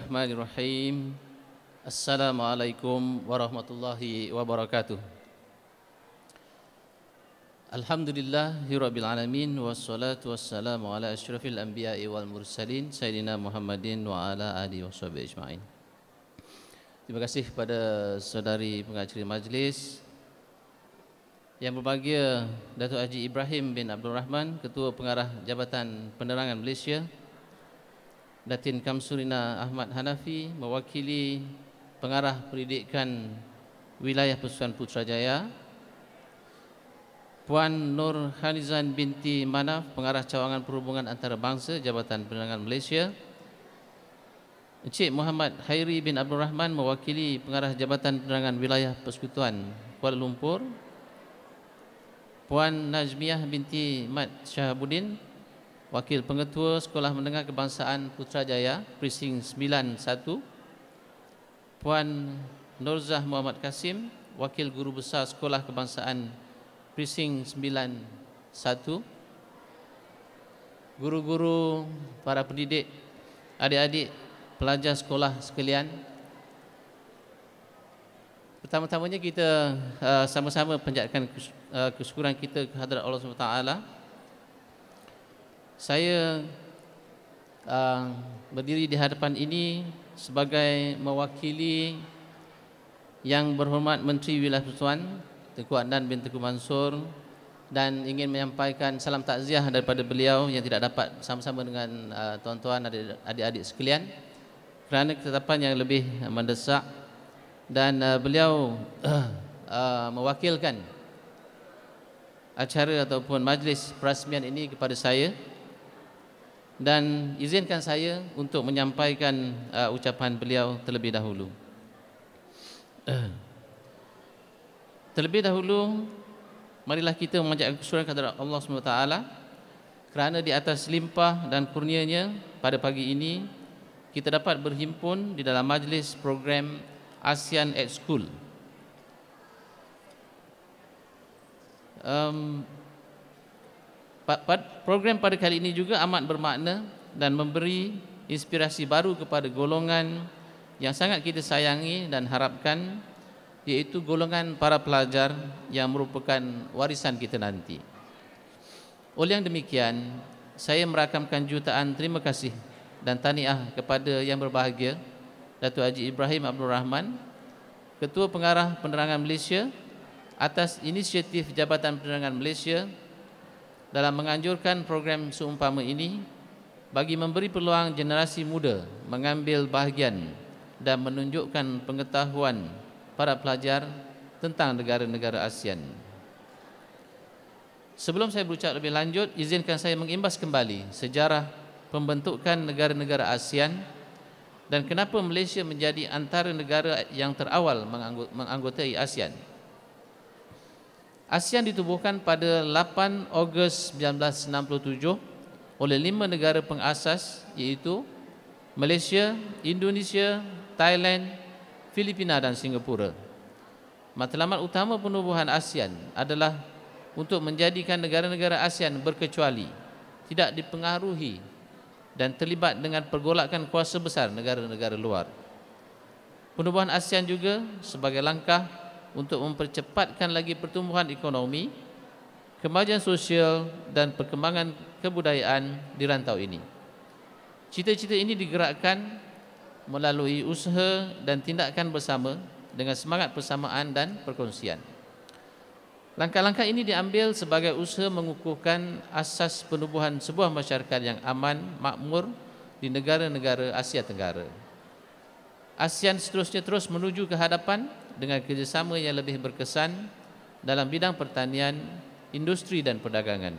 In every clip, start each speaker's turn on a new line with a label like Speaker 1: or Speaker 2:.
Speaker 1: Bismillahirrahmanirrahim. Assalamualaikum warahmatullahi wabarakatuh. Alhamdulillahirabbil alamin wassalatu wassalamu ala asyrafil anbiya'i wal mursalin sayyidina Muhammadin wa ala alihi washabihi ajmain. Terima kasih kepada saudari pengacara majlis yang berbahagia Datuk Haji Ibrahim bin Abdul Rahman, Ketua Pengarah Jabatan Penerangan Malaysia Datin Kamsulina Ahmad Hanafi mewakili pengarah pendidikan wilayah Persekutuan Putrajaya Puan Nur Hanizan binti Manaf pengarah cawangan perhubungan antarabangsa Jabatan Penerangan Malaysia Encik Muhammad Khairi bin Abdul Rahman mewakili pengarah Jabatan Penerangan Wilayah Persekutuan Kuala Lumpur Puan Najmiah binti Mat Syahabuddin Wakil Pengetua Sekolah Menengah Kebangsaan Putrajaya Prising 91 Puan Norzah Muhammad Kasim Wakil Guru Besar Sekolah Kebangsaan Prising 91 Guru-guru, para pendidik, adik-adik, pelajar sekolah sekalian Pertama-tamanya kita uh, sama-sama panjatkan uh, kesyukuran kita kehadirat Allah Subhanahu Wa Taala saya uh, berdiri di hadapan ini sebagai mewakili yang berhormat Menteri Wilayah Pertuan Tengku Adnan bin Tengku Mansur dan ingin menyampaikan salam takziah daripada beliau yang tidak dapat sama-sama dengan uh, tuan-tuan adik-adik sekalian kerana ketetapan yang lebih mendesak dan uh, beliau uh, uh, mewakilkan acara ataupun majlis perasmian ini kepada saya dan izinkan saya untuk menyampaikan uh, ucapan beliau terlebih dahulu. Uh. Terlebih dahulu, marilah kita memanjatkan syukur kepada Allah Subhanahu SWT kerana di atas limpah dan kurnianya pada pagi ini kita dapat berhimpun di dalam majlis program ASEAN at School. Um, program pada kali ini juga amat bermakna dan memberi inspirasi baru kepada golongan yang sangat kita sayangi dan harapkan iaitu golongan para pelajar yang merupakan warisan kita nanti. Oleh yang demikian, saya merakamkan jutaan terima kasih dan tahniah kepada yang berbahagia Datuk Haji Ibrahim Abdul Rahman, Ketua Pengarah Penerangan Malaysia atas inisiatif Jabatan Penerangan Malaysia dalam menganjurkan program seumpama ini bagi memberi peluang generasi muda mengambil bahagian dan menunjukkan pengetahuan para pelajar tentang negara-negara ASEAN. Sebelum saya berucap lebih lanjut, izinkan saya mengimbas kembali sejarah pembentukan negara-negara ASEAN dan kenapa Malaysia menjadi antara negara yang terawal menganggotai ASEAN. ASEAN ditubuhkan pada 8 Ogos 1967 oleh lima negara pengasas iaitu Malaysia, Indonesia, Thailand, Filipina dan Singapura. Matlamat utama penubuhan ASEAN adalah untuk menjadikan negara-negara ASEAN berkecuali tidak dipengaruhi dan terlibat dengan pergolakan kuasa besar negara-negara luar. Penubuhan ASEAN juga sebagai langkah untuk mempercepatkan lagi pertumbuhan ekonomi, kemajuan sosial dan perkembangan kebudayaan di rantau ini. Cita-cita ini digerakkan melalui usaha dan tindakan bersama dengan semangat persamaan dan perkongsian. Langkah-langkah ini diambil sebagai usaha mengukuhkan asas penubuhan sebuah masyarakat yang aman, makmur di negara-negara Asia Tenggara. ASEAN seterusnya terus menuju ke hadapan dengan kerjasama yang lebih berkesan dalam bidang pertanian, industri dan perdagangan.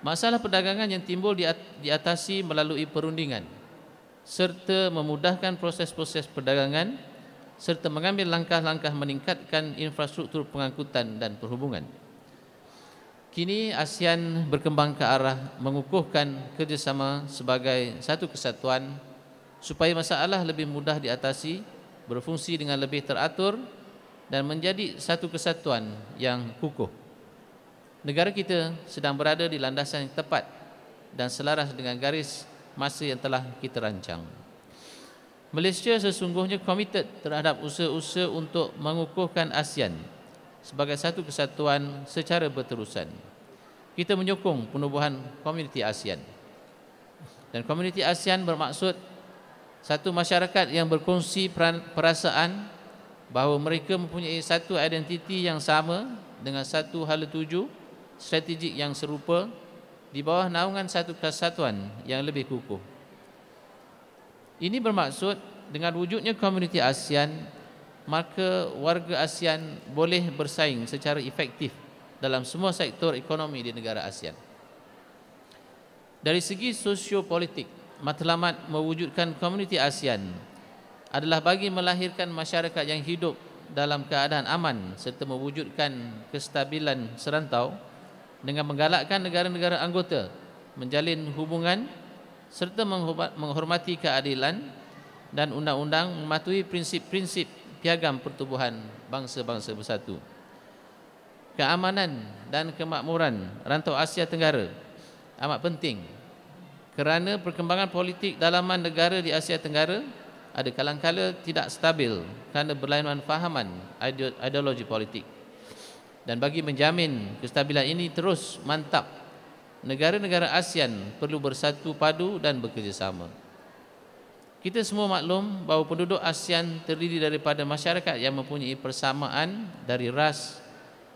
Speaker 1: Masalah perdagangan yang timbul diatasi melalui perundingan serta memudahkan proses-proses perdagangan serta mengambil langkah-langkah meningkatkan infrastruktur pengangkutan dan perhubungan. Kini ASEAN berkembang ke arah mengukuhkan kerjasama sebagai satu kesatuan supaya masalah lebih mudah diatasi, berfungsi dengan lebih teratur dan menjadi satu kesatuan yang kukuh. Negara kita sedang berada di landasan yang tepat dan selaras dengan garis masa yang telah kita rancang. Malaysia sesungguhnya komited terhadap usaha-usaha untuk mengukuhkan ASEAN sebagai satu kesatuan secara berterusan. Kita menyokong penubuhan komuniti ASEAN. Dan komuniti ASEAN bermaksud satu masyarakat yang berkongsi perasaan bahawa mereka mempunyai satu identiti yang sama dengan satu hal tuju strategik yang serupa di bawah naungan satu kesatuan yang lebih kukuh. Ini bermaksud dengan wujudnya komuniti ASEAN, maka warga ASEAN boleh bersaing secara efektif dalam semua sektor ekonomi di negara ASEAN. Dari segi sosiopolitik, matlamat mewujudkan komuniti ASEAN adalah bagi melahirkan masyarakat yang hidup dalam keadaan aman serta mewujudkan kestabilan serantau dengan menggalakkan negara-negara anggota menjalin hubungan serta menghormati keadilan dan undang-undang mematuhi prinsip-prinsip piagam pertubuhan bangsa-bangsa bersatu. Keamanan dan kemakmuran rantau Asia Tenggara amat penting kerana perkembangan politik dalaman negara di Asia Tenggara ada kalangkala tidak stabil kerana berlainan fahaman ideologi politik. Dan bagi menjamin kestabilan ini terus mantap, negara-negara ASEAN perlu bersatu padu dan bekerjasama. Kita semua maklum bahawa penduduk ASEAN terdiri daripada masyarakat yang mempunyai persamaan dari ras,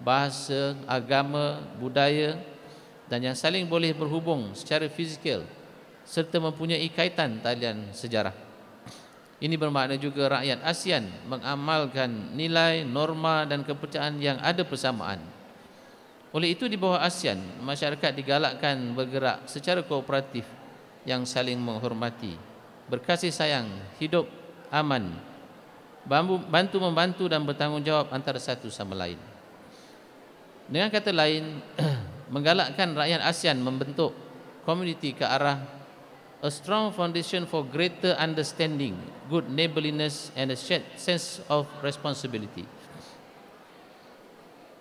Speaker 1: bahasa, agama, budaya dan yang saling boleh berhubung secara fizikal serta mempunyai kaitan talian sejarah. Ini bermakna juga rakyat ASEAN mengamalkan nilai, norma dan kepercayaan yang ada persamaan. Oleh itu di bawah ASEAN, masyarakat digalakkan bergerak secara kooperatif yang saling menghormati, berkasih sayang, hidup aman, bantu membantu dan bertanggungjawab antara satu sama lain. Dengan kata lain, menggalakkan rakyat ASEAN membentuk komuniti ke arah a strong foundation for greater understanding, good neighborliness and a shared sense of responsibility.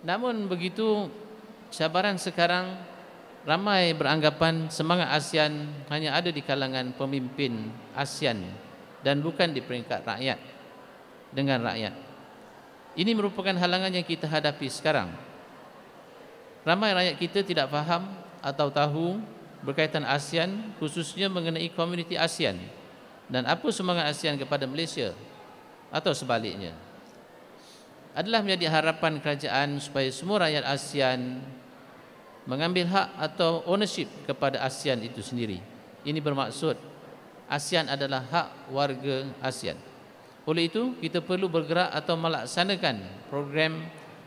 Speaker 1: Namun begitu, cabaran sekarang ramai beranggapan semangat ASEAN hanya ada di kalangan pemimpin ASEAN dan bukan di peringkat rakyat dengan rakyat. Ini merupakan halangan yang kita hadapi sekarang. Ramai rakyat kita tidak faham atau tahu berkaitan ASEAN khususnya mengenai komuniti ASEAN dan apa semangat ASEAN kepada Malaysia atau sebaliknya adalah menjadi harapan kerajaan supaya semua rakyat ASEAN mengambil hak atau ownership kepada ASEAN itu sendiri. Ini bermaksud ASEAN adalah hak warga ASEAN. Oleh itu, kita perlu bergerak atau melaksanakan program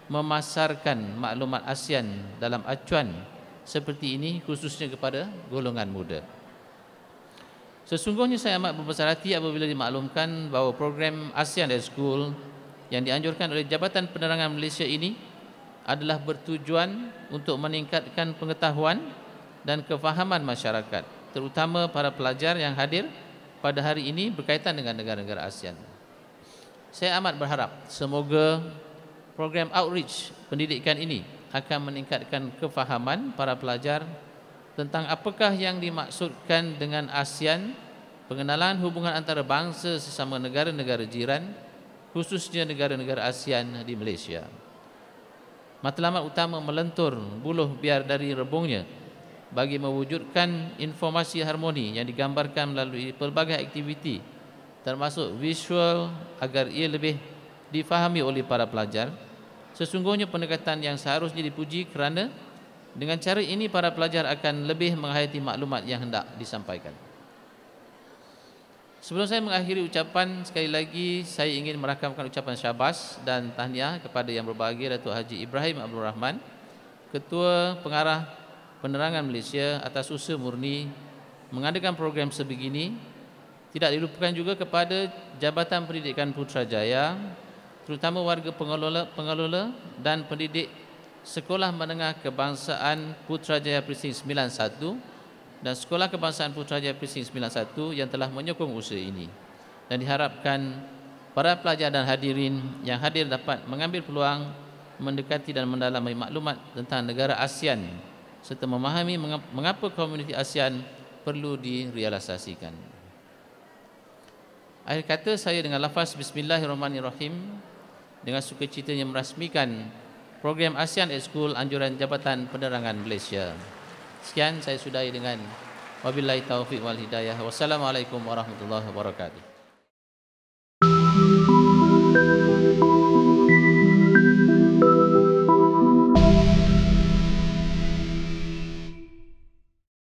Speaker 1: memasarkan maklumat ASEAN dalam acuan seperti ini khususnya kepada golongan muda. Sesungguhnya saya amat berbesar hati apabila dimaklumkan bahawa program ASEAN Day School yang dianjurkan oleh Jabatan Penerangan Malaysia ini adalah bertujuan untuk meningkatkan pengetahuan dan kefahaman masyarakat terutama para pelajar yang hadir pada hari ini berkaitan dengan negara-negara ASEAN. Saya amat berharap semoga program outreach pendidikan ini akan meningkatkan kefahaman para pelajar tentang apakah yang dimaksudkan dengan ASEAN, pengenalan hubungan antara bangsa sesama negara-negara jiran, khususnya negara-negara ASEAN di Malaysia. Matlamat utama melentur buluh biar dari rebungnya bagi mewujudkan informasi harmoni yang digambarkan melalui pelbagai aktiviti termasuk visual agar ia lebih difahami oleh para pelajar, Sesungguhnya pendekatan yang seharusnya dipuji kerana dengan cara ini para pelajar akan lebih menghayati maklumat yang hendak disampaikan. Sebelum saya mengakhiri ucapan, sekali lagi saya ingin merakamkan ucapan syabas dan tahniah kepada yang berbahagia Datuk Haji Ibrahim Abdul Rahman, Ketua Pengarah Penerangan Malaysia atas usaha murni mengadakan program sebegini. Tidak dilupakan juga kepada Jabatan Pendidikan Putrajaya terutama warga pengelola pengelola dan pendidik Sekolah Menengah Kebangsaan Putrajaya Prising 91 dan Sekolah Kebangsaan Putrajaya Prising 91 yang telah menyokong usaha ini dan diharapkan para pelajar dan hadirin yang hadir dapat mengambil peluang mendekati dan mendalami maklumat tentang negara ASEAN serta memahami mengapa komuniti ASEAN perlu direalisasikan. Akhir kata saya dengan lafaz Bismillahirrahmanirrahim dengan sukacitanya merasmikan program ASEAN at School anjuran Jabatan Penerangan Malaysia. Sekian saya sudahi dengan wabillahi taufiq wal hidayah. Wassalamualaikum warahmatullahi wabarakatuh.